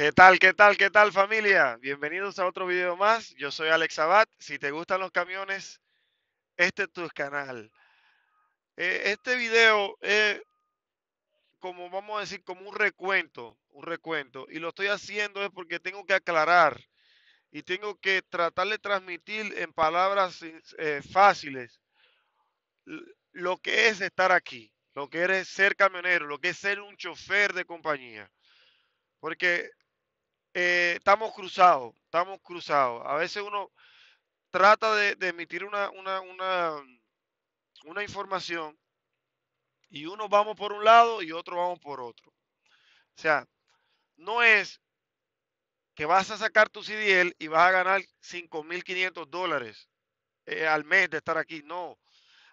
¿Qué tal, qué tal, qué tal familia? Bienvenidos a otro video más. Yo soy Alex Abad. Si te gustan los camiones, este es tu canal. Eh, este video es, como vamos a decir, como un recuento, un recuento. Y lo estoy haciendo es porque tengo que aclarar y tengo que tratar de transmitir en palabras eh, fáciles lo que es estar aquí, lo que es ser camionero, lo que es ser un chofer de compañía. Porque eh, estamos cruzados, estamos cruzados. A veces uno trata de, emitir una, una, una, información y uno vamos por un lado y otro vamos por otro. O sea, no es que vas a sacar tu CDL y vas a ganar 5.500 dólares eh, al mes de estar aquí. No,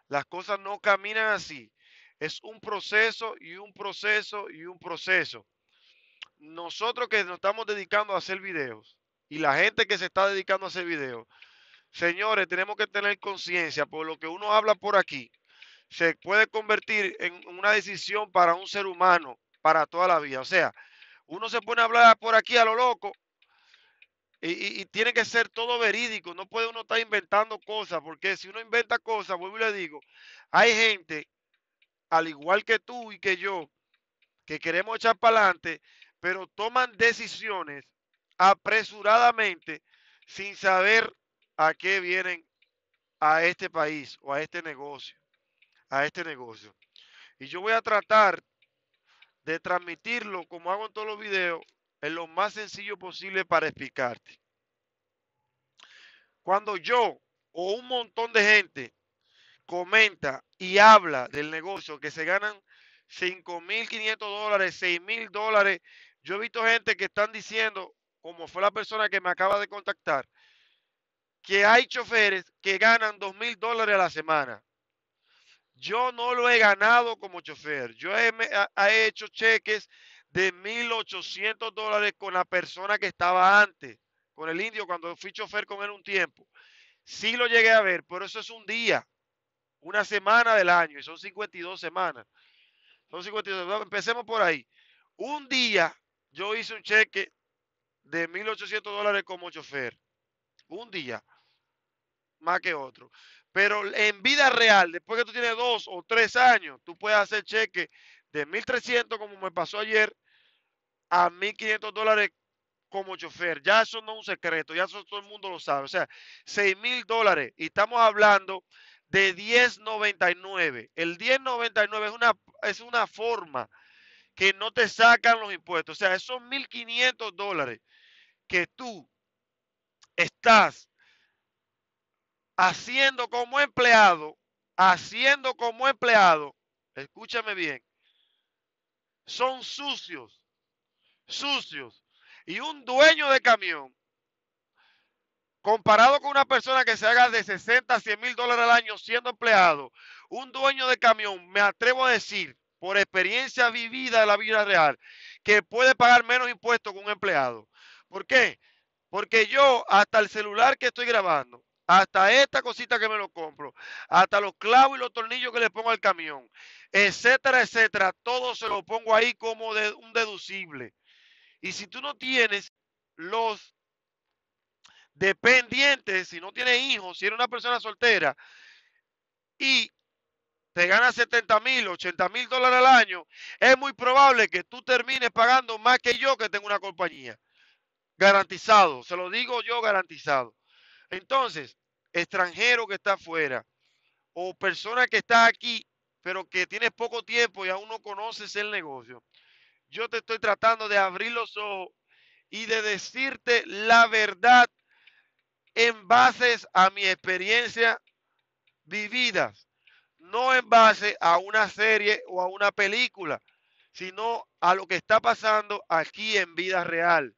las cosas no caminan así. Es un proceso y un proceso y un proceso nosotros que nos estamos dedicando a hacer videos y la gente que se está dedicando a hacer videos, señores, tenemos que tener conciencia por lo que uno habla por aquí. Se puede convertir en una decisión para un ser humano para toda la vida. O sea, uno se pone a hablar por aquí a lo loco y, tiene que ser todo verídico. No puede uno estar inventando cosas, porque si uno inventa cosas, vuelvo y le digo, hay gente, al igual que tú y que yo, que queremos echar para adelante, pero toman decisiones apresuradamente sin saber a qué vienen a este país o a este negocio, a este negocio. Y yo voy a tratar de transmitirlo como hago en todos los videos, en lo más sencillo posible para explicarte. Cuando yo o un montón de gente comenta y habla del negocio que se ganan 5.500 dólares, 6.000 dólares yo he visto gente que están diciendo, como fue la persona que me acaba de contactar, que hay choferes que ganan dos mil dólares a la semana. Yo no lo he ganado como chofer. Yo he, hecho cheques de 1.800 dólares con la persona que estaba antes, con el indio, cuando fui chofer con él un tiempo. Sí lo llegué a ver, pero eso es un día, una semana del año, y son 52 semanas. Son 52, empecemos por ahí. Un día yo hice un cheque de 1.800 dólares como chofer. Un día. Más que otro. Pero en vida real, después que tú tienes dos o tres años, tú puedes hacer cheque de 1.300, como me pasó ayer, a 1.500 dólares como chofer. Ya eso no es un secreto, ya eso todo el mundo lo sabe. O sea, 6.000 dólares. Y estamos hablando de 10.99. El 10.99 es una, es una forma que no te sacan los impuestos. O sea, esos 1.500 dólares que tú estás haciendo como empleado, haciendo como empleado, escúchame bien, son sucios, sucios. Y un dueño de camión, comparado con una persona que se haga de 60 a 100 mil dólares al año siendo empleado, un dueño de camión, me atrevo a decir por experiencia vivida de la vida real, que puede pagar menos impuestos que un empleado. ¿Por qué? Porque yo hasta el celular que estoy grabando, hasta esta cosita que me lo compro, hasta los clavos y los tornillos que le pongo al camión, etcétera, etcétera, todo se lo pongo ahí como un deducible. Y si tú no tienes los dependientes, si no tienes hijos, si eres una persona soltera y te ganas 70 mil, 80 mil dólares al año, es muy probable que tú termines pagando más que yo que tengo una compañía. Garantizado, se lo digo yo garantizado. Entonces, extranjero que está afuera o persona que está aquí, pero que tiene poco tiempo y aún no conoces el negocio, yo te estoy tratando de abrir los ojos y de decirte la verdad en bases a mi experiencia vivida no en base a una serie o a una película, sino a lo que está pasando aquí en vida real.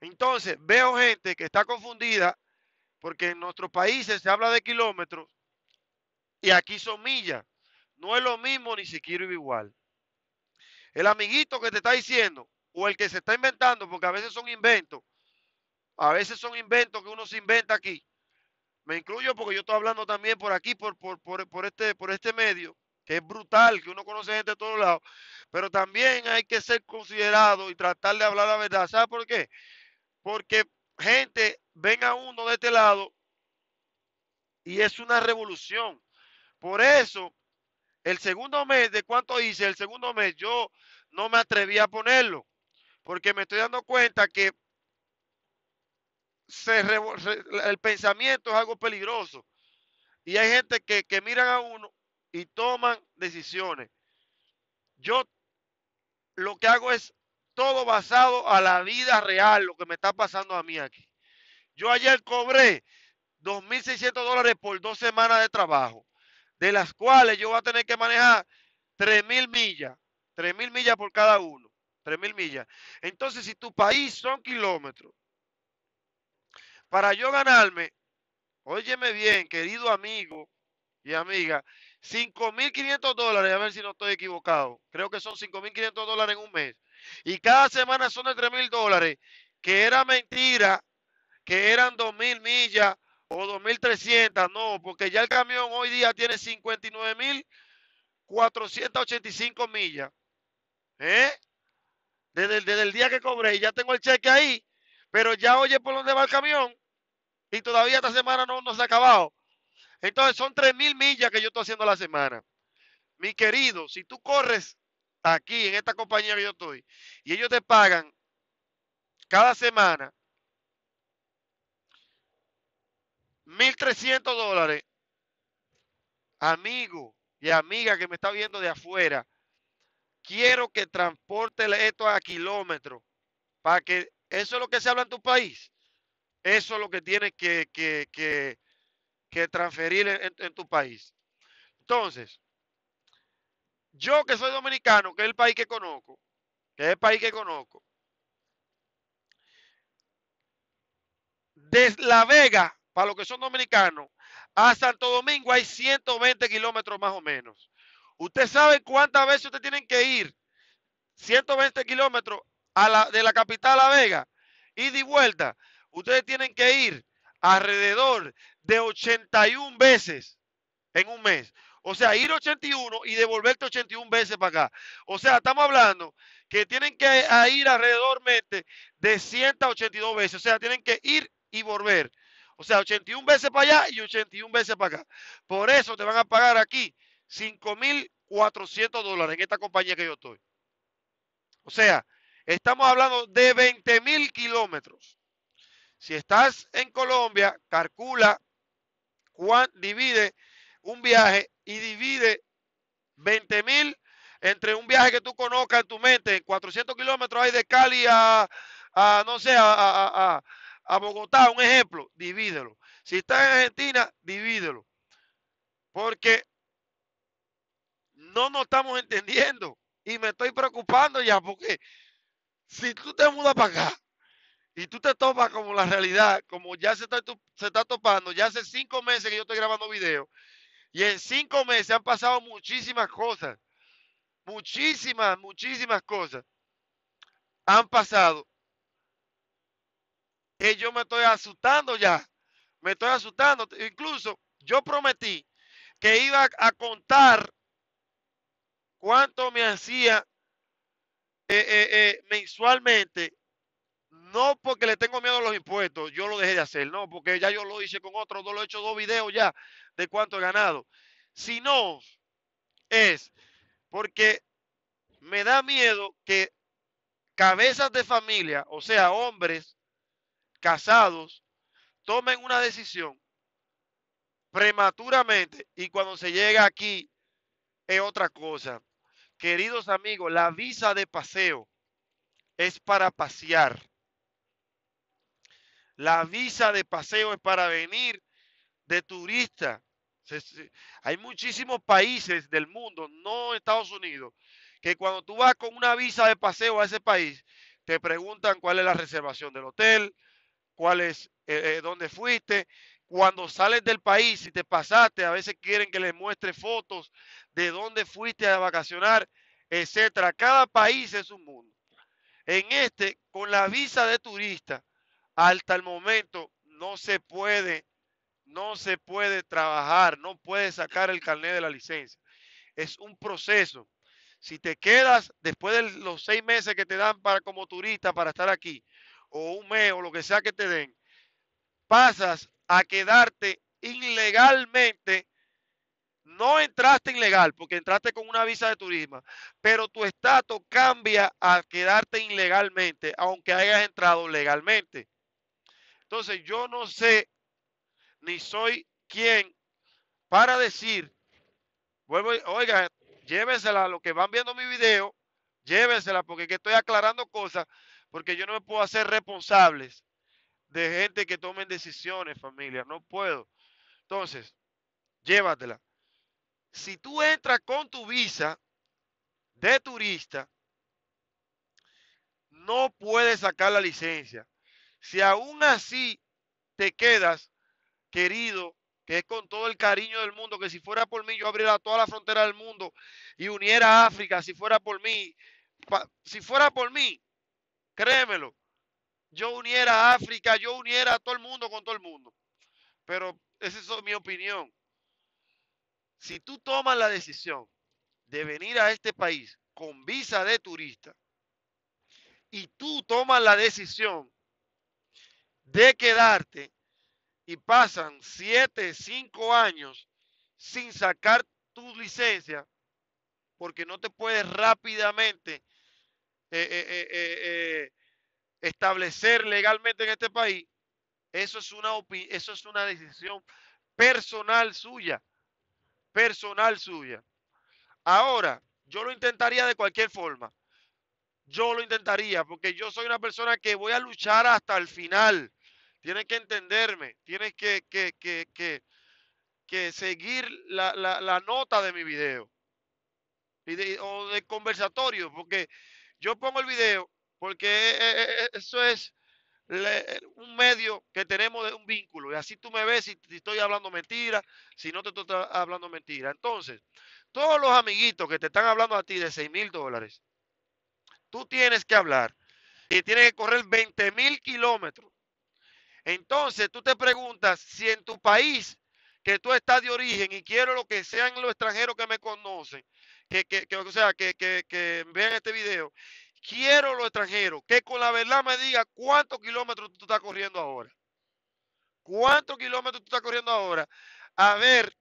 Entonces, veo gente que está confundida porque en nuestros países se habla de kilómetros y aquí son millas. No es lo mismo ni siquiera igual. El amiguito que te está diciendo o el que se está inventando, porque a veces son inventos, a veces son inventos que uno se inventa aquí me incluyo porque yo estoy hablando también por aquí, por, por, por, este, por este medio, que es brutal, que uno conoce gente de todos lados, pero también hay que ser considerado y tratar de hablar la verdad. ¿Sabe por qué? Porque gente ven a uno de este lado y es una revolución. Por eso, el segundo mes, ¿de cuánto hice? El segundo mes yo no me atreví a ponerlo, porque me estoy dando cuenta que el pensamiento es algo peligroso. Y hay gente que, que miran a uno y toman decisiones. Yo lo que hago es todo basado a la vida real, lo que me está pasando a mí aquí. Yo ayer cobré 2.600 dólares por dos semanas de trabajo, de las cuales yo voy a tener que manejar 3.000 millas, 3.000 millas por cada uno, 3.000 millas. Entonces, si tu país son kilómetros para yo ganarme, óyeme bien, querido amigo y amiga, 5.500 dólares, a ver si no estoy equivocado, creo que son 5.500 dólares en un mes, y cada semana son de 3.000 dólares, que era mentira, que eran 2.000 millas o 2.300, no, porque ya el camión hoy día tiene 59.485 millas. ¿Eh? Desde, desde el día que cobré, ya tengo el cheque ahí, pero ya oye por dónde va el camión y todavía esta semana no, nos ha acabado. Entonces son 3.000 millas que yo estoy haciendo la semana. Mi querido, si tú corres aquí en esta compañía que yo estoy y ellos te pagan cada semana 1.300 dólares, amigo y amiga que me está viendo de afuera, quiero que transporte esto a kilómetros para que eso es lo que se habla en tu país. Eso es lo que tienes que, transferir en, tu país. Entonces, yo que soy dominicano, que es el país que conozco, que es el país que conozco, desde La Vega, para los que son dominicanos, a Santo Domingo hay 120 kilómetros más o menos. Usted sabe cuántas veces usted tienen que ir 120 kilómetros de la capital a La Vega, y de vuelta ustedes tienen que ir alrededor de 81 veces en un mes. O sea, ir 81 y devolverte 81 veces para acá. O sea, estamos hablando que tienen que ir alrededor de 182 veces. O sea, tienen que ir y volver. O sea, 81 veces para allá y 81 veces para acá. Por eso te van a pagar aquí 5.400 dólares en esta compañía que yo estoy. O sea, estamos hablando de 20.000 kilómetros. Si estás en Colombia, calcula, divide un viaje y divide 20.000 mil entre un viaje que tú conozcas en tu mente, en 400 kilómetros hay de Cali a, no sé, a, a, Bogotá, un ejemplo, divídelo. Si estás en Argentina, divídelo. Porque no nos estamos entendiendo y me estoy preocupando ya, porque si tú te mudas para acá, y tú te topas como la realidad, como ya se está, topando, ya hace cinco meses que yo estoy grabando videos. y en cinco meses han pasado muchísimas cosas, muchísimas, muchísimas cosas han pasado. Y yo me estoy asustando ya, me estoy asustando. Incluso yo prometí que iba a contar cuánto me hacía eh, eh, eh, mensualmente no porque le tengo miedo a los impuestos, yo lo dejé de hacer, no, porque ya yo lo hice con otro, lo he hecho dos videos ya de cuánto he ganado, sino es porque me da miedo que cabezas de familia, o sea, hombres casados, tomen una decisión prematuramente y cuando se llega aquí es otra cosa. Queridos amigos, la visa de paseo es para pasear. La visa de paseo es para venir de turista. Hay muchísimos países del mundo, no Estados Unidos, que cuando tú vas con una visa de paseo a ese país, te preguntan cuál es la reservación del hotel, cuál es, eh, eh, dónde fuiste. Cuando sales del país, si te pasaste, a veces quieren que les muestre fotos de dónde fuiste a vacacionar, etcétera. Cada país es un mundo. En este, con la visa de turista, hasta el momento no se puede, no se puede trabajar, no puede sacar el carnet de la licencia. Es un proceso. Si te quedas después de los seis meses que te dan para como turista para estar aquí, o un mes o lo que sea que te den, pasas a quedarte ilegalmente. No entraste ilegal porque entraste con una visa de turismo, pero tu estatus cambia a quedarte ilegalmente, aunque hayas entrado legalmente. Entonces yo no sé ni soy quien para decir, vuelvo, oiga, a los que van viendo mi video, llévensela, porque que estoy aclarando cosas, porque yo no me puedo hacer responsables de gente que tomen decisiones, familia, no puedo. Entonces, llévatela. Si tú entras con tu visa de turista, no puedes sacar la licencia. Si aún así te quedas, querido, que es con todo el cariño del mundo, que si fuera por mí yo abriera toda la frontera del mundo y uniera a África, si fuera por mí, si fuera por mí, créemelo, yo uniera a África, yo uniera a todo el mundo con todo el mundo. Pero esa es mi opinión. Si tú tomas la decisión de venir a este país con visa de turista y tú tomas la decisión de quedarte y pasan siete, cinco años sin sacar tu licencia porque no te puedes rápidamente eh, eh, eh, establecer legalmente en este país, eso es una eso es una decisión personal suya, personal suya. Ahora, yo lo intentaría de cualquier forma. Yo lo intentaría porque yo soy una persona que voy a luchar hasta el final. Tienes que entenderme, tienes que, que, que, que, seguir la, nota de mi video O de, conversatorio, porque yo pongo el video porque eh, eh, eh, eso es un medio que tenemos de un vínculo. Y así tú me ves si, si estoy hablando mentira, si no te estoy hablando mentira. Entonces, todos los amiguitos que te están hablando a ti de 6 mil dólares, tú tienes que hablar y tienes que correr 20 mil kilómetros entonces tú te preguntas si en tu país que tú estás de origen y quiero lo que sean los extranjeros que me conocen, que, o sea, que, vean este video, quiero los extranjeros que con la verdad me diga cuántos kilómetros tú estás corriendo ahora. ¿Cuántos kilómetros tú estás corriendo ahora? A ver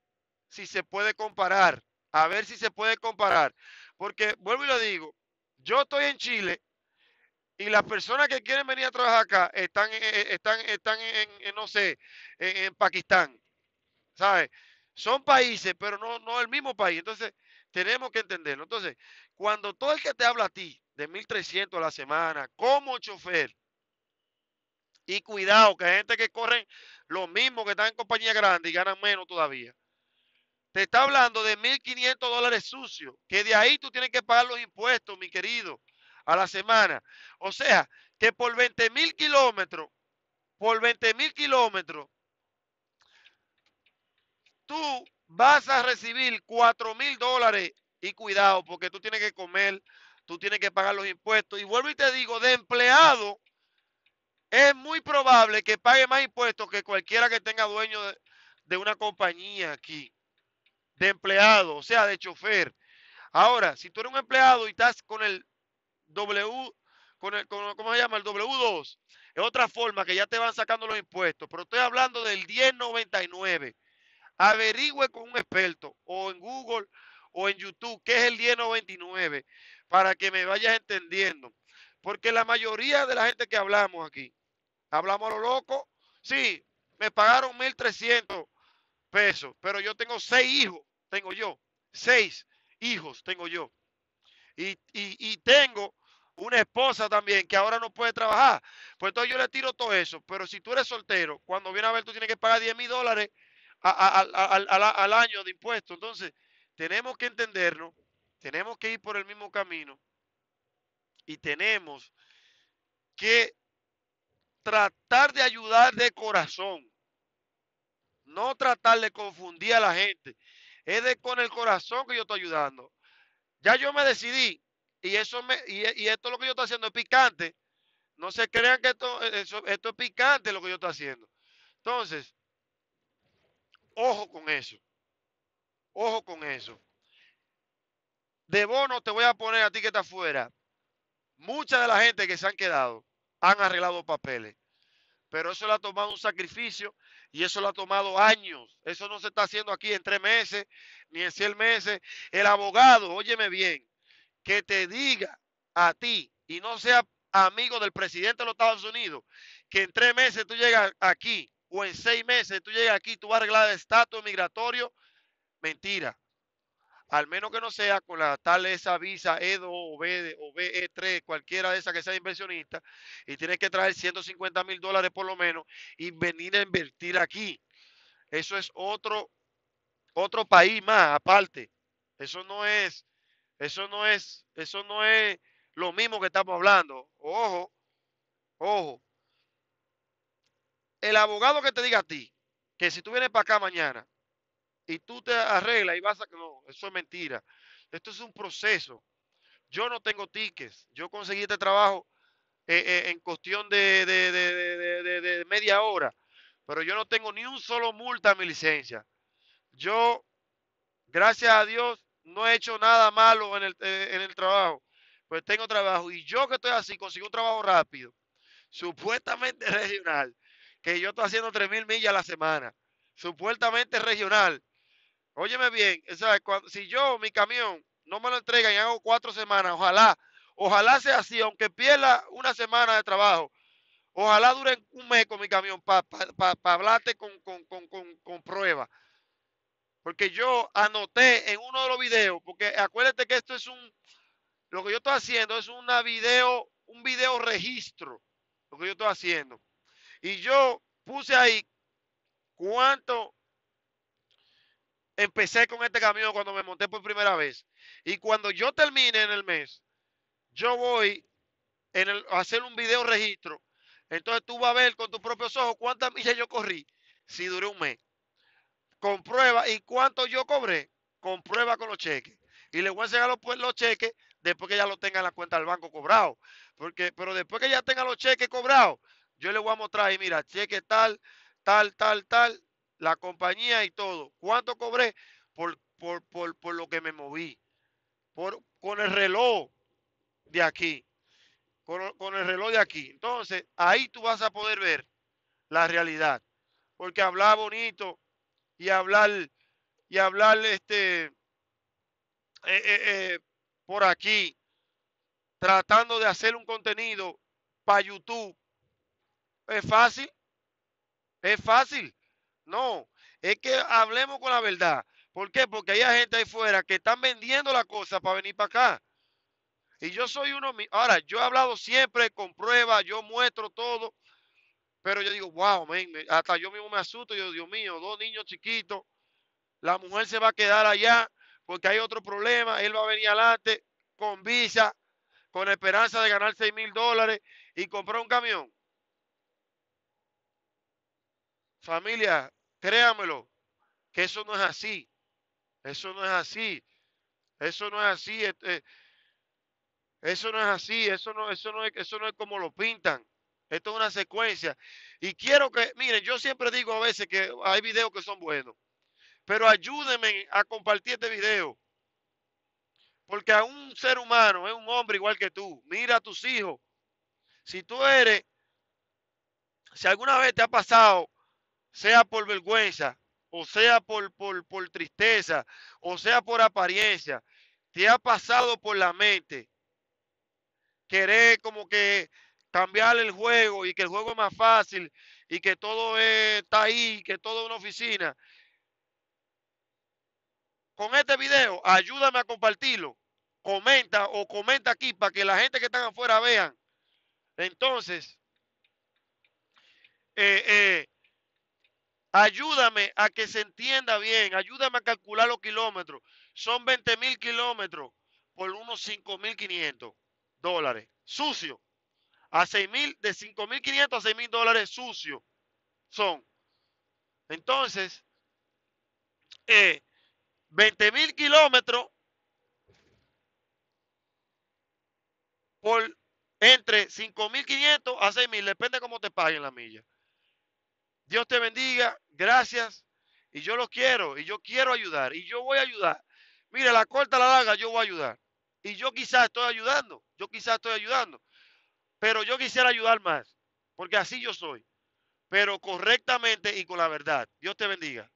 si se puede comparar. A ver si se puede comparar. Porque, vuelvo y lo digo, yo estoy en Chile y las personas que quieren venir a trabajar acá están, eh, eh, están, están en, no sé, en, Pakistán. ¿Sabes? Son países, pero no, no el mismo país. Entonces, tenemos que entenderlo. Entonces, cuando todo el que te habla a ti de 1.300 a la semana como chofer, y cuidado, que hay gente que corren lo mismo que están en compañía grande y ganan menos todavía. Te está hablando de 1.500 dólares sucios, que de ahí tú tienes que pagar los impuestos, mi querido a la semana. O sea, que por 20 mil kilómetros, por 20 mil kilómetros, tú vas a recibir 4 mil dólares y cuidado, porque tú tienes que comer, tú tienes que pagar los impuestos. Y vuelvo y te digo, de empleado, es muy probable que pague más impuestos que cualquiera que tenga dueño de, de una compañía aquí, de empleado, o sea, de chofer. Ahora, si tú eres un empleado y estás con el W, con el, con, ¿cómo se llama? El W2. Es otra forma que ya te van sacando los impuestos. Pero estoy hablando del 1099. Averigüe con un experto o en Google o en YouTube qué es el 1099 para que me vayas entendiendo. Porque la mayoría de la gente que hablamos aquí, hablamos a lo loco. Sí, me pagaron 1.300 pesos, pero yo tengo seis hijos, tengo yo. Seis hijos tengo yo. y tengo una esposa también que ahora no puede trabajar. Pues entonces yo le tiro todo eso. Pero si tú eres soltero, cuando viene a ver tú tienes que pagar 10 mil dólares al año de impuestos. Entonces, tenemos que entendernos, tenemos que ir por el mismo camino y tenemos que tratar de ayudar de corazón. No tratar de confundir a la gente. Es de con el corazón que yo estoy ayudando. Ya yo me decidí y, eso me, y, esto lo que yo estoy haciendo es picante. No se crean que esto, eh, esto es picante lo que yo estoy haciendo. Entonces, ojo con eso. Ojo con eso. De bono te voy a poner a ti que está afuera. Mucha de la gente que se han quedado han arreglado papeles. Pero eso le ha tomado un sacrificio y eso le ha tomado años. Eso no se está haciendo aquí en tres meses, ni en cien meses. El abogado, óyeme bien, que te diga a ti y no sea amigo del presidente de los Estados Unidos, que en tres meses tú llegas aquí o en seis meses tú llegas aquí, tú vas a arreglar estatus migratorio, mentira. Al menos que no sea con la tal esa visa E2 o, B, o BE3, cualquiera de esas que sea inversionista, y tienes que traer 150 mil dólares por lo menos y venir a invertir aquí. Eso es otro, otro país más aparte. Eso no es eso no es, eso no es lo mismo que estamos hablando. Ojo, ojo. El abogado que te diga a ti que si tú vienes para acá mañana y tú te arreglas y vas a... No, eso es mentira. Esto es un proceso. Yo no tengo tickets. Yo conseguí este trabajo eh, eh, en cuestión de, de, de, de, media hora. Pero yo no tengo ni un solo multa a mi licencia. Yo, gracias a Dios, no he hecho nada malo en el, eh, en el trabajo, pues tengo trabajo. Y yo que estoy así, consigo un trabajo rápido, supuestamente regional, que yo estoy haciendo 3.000 millas a la semana, supuestamente regional. Óyeme bien, si yo mi camión no me lo entregan y hago cuatro semanas, ojalá, ojalá sea así, aunque pierda una semana de trabajo, ojalá dure un mes con mi camión para pa, pa, hablarte con, con, con, con prueba. Porque yo anoté en uno de los videos, porque acuérdate que esto es un, lo que yo estoy haciendo es una video, un video registro, lo que yo estoy haciendo. Y yo puse ahí cuánto empecé con este camión cuando me monté por primera vez. Y cuando yo termine en el mes, yo voy a hacer un video registro. Entonces tú vas a ver con tus propios ojos cuántas millas yo corrí si duré un mes comprueba y cuánto yo cobré, comprueba con los cheques. Y le voy a enseñar los, cheques después que ya lo tengan en la cuenta del banco cobrado. Porque, pero después que ya tenga los cheques cobrados, yo le voy a mostrar y mira, cheque tal, tal, tal, tal, la compañía y todo. ¿Cuánto cobré? Por, por, por, por lo que me moví. Por, con el reloj de aquí. Con, el reloj de aquí. Entonces, ahí tú vas a poder ver la realidad. Porque hablar bonito y hablar, y hablar este, eh, eh, eh, por aquí, tratando de hacer un contenido para YouTube. ¿Es fácil? ¿Es fácil? No, es que hablemos con la verdad. ¿Por qué? Porque hay gente ahí fuera que están vendiendo la cosa para venir para acá. Y yo soy uno Ahora, yo he hablado siempre con pruebas, yo muestro todo, pero yo digo, wow, hasta yo mismo me asusto, yo, Dios mío, dos niños chiquitos, la mujer se va a quedar allá porque hay otro problema, él va a venir adelante con visa, con esperanza de ganar 6 mil dólares y comprar un camión. Familia, créamelo, que eso no es así, eso no es así, eso no es así, este, eso no es así, eso no, eso no, es, eso no es como lo pintan. Esto es una secuencia. Y quiero que, miren, yo siempre digo a veces que hay videos que son buenos, pero ayúdenme a compartir este video. Porque a un ser humano es un hombre igual que tú. Mira a tus hijos. Si tú eres, si alguna vez te ha pasado, sea por vergüenza, o sea por, por, por tristeza, o sea por apariencia, te ha pasado por la mente querer como que cambiar el juego y que el juego es más fácil y que todo está ahí, que todo es una oficina. Con este video, ayúdame a compartirlo. Comenta o comenta aquí para que la gente que está afuera vean. Entonces, eh, eh, ayúdame a que se entienda bien, ayúdame a calcular los kilómetros. Son 20 mil kilómetros por unos mil 5.500 dólares. Sucio a 6 mil, de mil quinientos a seis mil dólares sucios son. Entonces, eh, 20 mil kilómetros por entre mil quinientos a mil. depende cómo te paguen la milla. Dios te bendiga, gracias. Y yo lo quiero, y yo quiero ayudar, y yo voy a ayudar. Mira, la corta, la larga, yo voy a ayudar. Y yo quizás estoy ayudando, yo quizás estoy ayudando. Pero yo quisiera ayudar más, porque así yo soy, pero correctamente y con la verdad. Dios te bendiga.